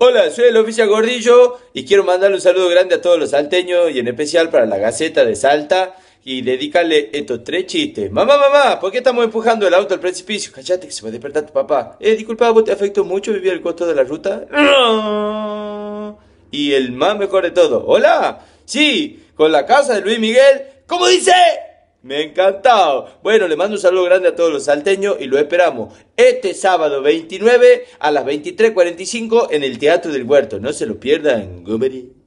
Hola, soy el oficial Gordillo y quiero mandarle un saludo grande a todos los salteños y en especial para la Gaceta de Salta y dedicarle estos tres chistes. Mamá, mamá, ¿por qué estamos empujando el auto al precipicio? Cállate que se va a despertar tu papá. Eh, disculpa, ¿vos te afectó mucho vivir el costo de la ruta? Y el más mejor de todo. Hola, sí, con la casa de Luis Miguel. ¿Cómo dice? Me encantado. Bueno, le mando un saludo grande a todos los salteños y lo esperamos este sábado 29 a las 23.45 en el Teatro del Huerto. No se lo pierdan, Gomery.